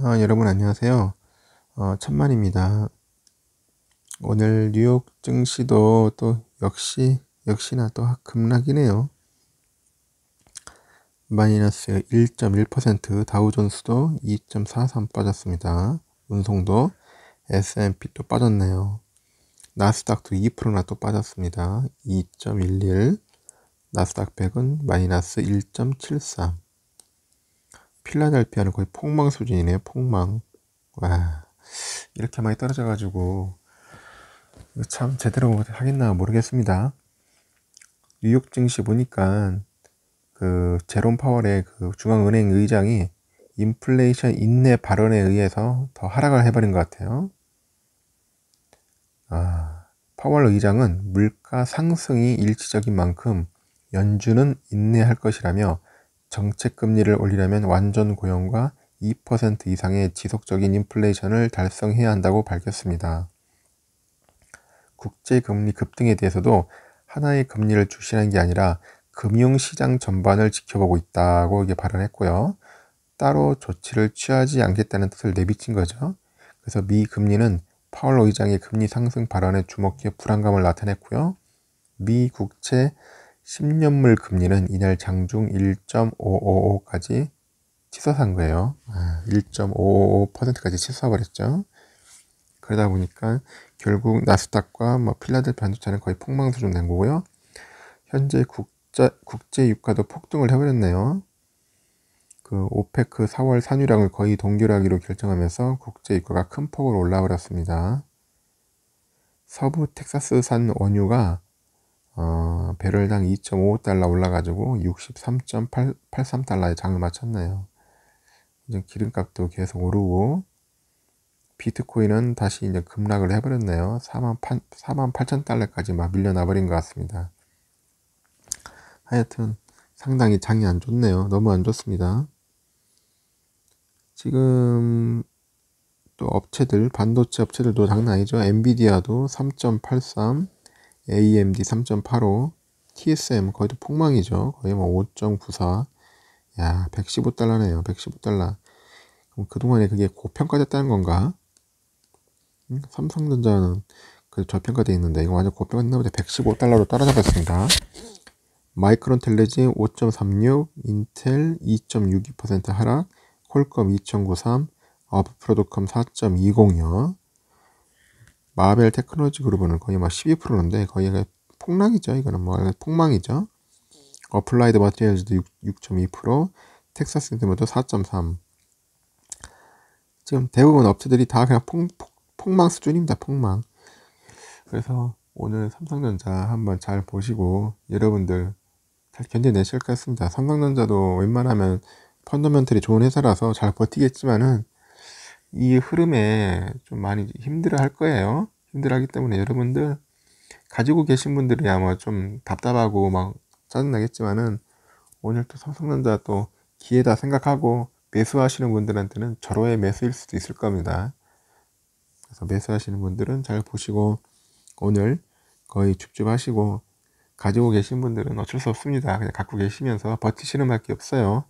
아, 여러분 안녕하세요. 어, 천만입니다. 오늘 뉴욕 증시도 또 역시 역시나 또 급락이네요. 마이너스 1.1% 다우존스도 2.43 빠졌습니다. 운송도 S&P도 빠졌네요. 나스닥도 2%나 또 빠졌습니다. 2.11 나스닥 100은 마이너스 1.73 필라델피아는 거의 폭망 수준이네요. 폭망. 와 이렇게 많이 떨어져가지고 참 제대로 하겠나 모르겠습니다. 뉴욕 증시 보니까 그 제롬 파월의 그 중앙은행 의장이 인플레이션 인내 발언에 의해서 더 하락을 해버린 것 같아요. 아, 파월 의장은 물가 상승이 일시적인 만큼 연준은 인내할 것이라며 정책 금리를 올리려면 완전 고용과 2% 이상의 지속적인 인플레이션을 달성해야 한다고 밝혔습니다. 국제 금리 급등에 대해서도 하나의 금리를 주시하는 게 아니라 금융 시장 전반을 지켜보고 있다고 발언했고요. 따로 조치를 취하지 않겠다는 뜻을 내비친 거죠. 그래서 미 금리는 파월 의장의 금리 상승 발언에 주목해 불안감을 나타냈고요. 미 국채 10년물 금리는 이날 장중 1.555까지 치솟은 거예요. 1.555%까지 아, 치솟아버렸죠. 그러다 보니까 결국 나스닥과 뭐 필라델피아 주차는 거의 폭망 수준 된 거고요. 현재 국자, 국제 유가도 폭등을 해버렸네요. 그 오페크 4월 산유량을 거의 동결하기로 결정하면서 국제 유가가 큰 폭으로 올라버렸습니다. 서부 텍사스산 원유가 어, 배럴당 2.5달러 올라가지고 63.83달러에 장을 마쳤네요. 이제 기름값도 계속 오르고 비트코인은 다시 이제 급락을 해버렸네요. 4 8, 4만 8천 달러까지 막 밀려나버린 것 같습니다. 하여튼 상당히 장이 안 좋네요. 너무 안 좋습니다. 지금 또 업체들 반도체 업체들도 장난 아니죠. 엔비디아도 3.83 AMD 3.85, TSM 거의 또 폭망이죠. 거의 뭐 5.94. 야, 115달러네요. 115달러. 그럼 그동안에 그게 고평가됐다는 건가? 음, 삼성전자는 그저평가되어 있는데 이거 완전 고평가됐나 보다. 115달러로 따라잡았습니다. 마이크론 텔레지 5.36, 인텔 2.62% 하락, 콜컴 2.93, 어프프로드컴 4.20요. 마벨 테크놀로지 그룹은 거의 막 12%인데 거의 폭락이죠. 이거는 뭐 폭망이죠. 어플라이드 마티리얼즈도 6.2%, 텍사스 센트먼트 4.3. 지금 대부분 업체들이 다 그냥 폭, 폭, 망 수준입니다. 폭망. 그래서 오늘 삼성전자 한번 잘 보시고 여러분들 잘 견뎌내실 것 같습니다. 삼성전자도 웬만하면 펀더멘털이 좋은 회사라서 잘 버티겠지만은 이 흐름에 좀 많이 힘들어 할 거예요. 힘들어 하기 때문에 여러분들 가지고 계신 분들이 아마 좀 답답하고 막 짜증나겠지만은 오늘 또 삼성전자 또 기회다 생각하고 매수하시는 분들한테는 절호의 매수일 수도 있을 겁니다. 그래서 매수하시는 분들은 잘 보시고 오늘 거의 줍줍하시고 가지고 계신 분들은 어쩔 수 없습니다. 그냥 갖고 계시면서 버티시는 밖에 없어요.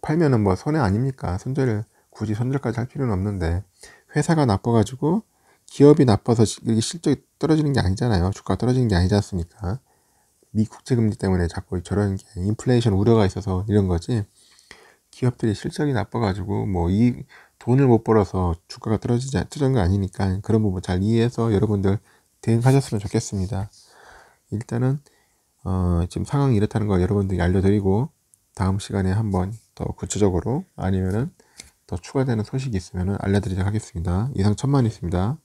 팔면은 뭐 손해 아닙니까? 손절을 굳이 손절까지 할 필요는 없는데 회사가 나빠가지고 기업이 나빠서 이렇게 실적이 떨어지는 게 아니잖아요. 주가가 떨어지는 게 아니지 않습니까? 미 국채금리 때문에 자꾸 저런 게 인플레이션 우려가 있어서 이런 거지 기업들이 실적이 나빠가지고 뭐 이 돈을 못 벌어서 주가가 떨어지지 않어진거 아니니까 그런 부분 잘 이해해서 여러분들 대응하셨으면 좋겠습니다. 일단은 어 지금 상황이 이렇다는 걸 여러분들이 알려드리고 다음 시간에 한번 더 구체적으로 아니면은 더 추가되는 소식이 있으면 알려드리도록 하겠습니다. 이상 천만이었습니다.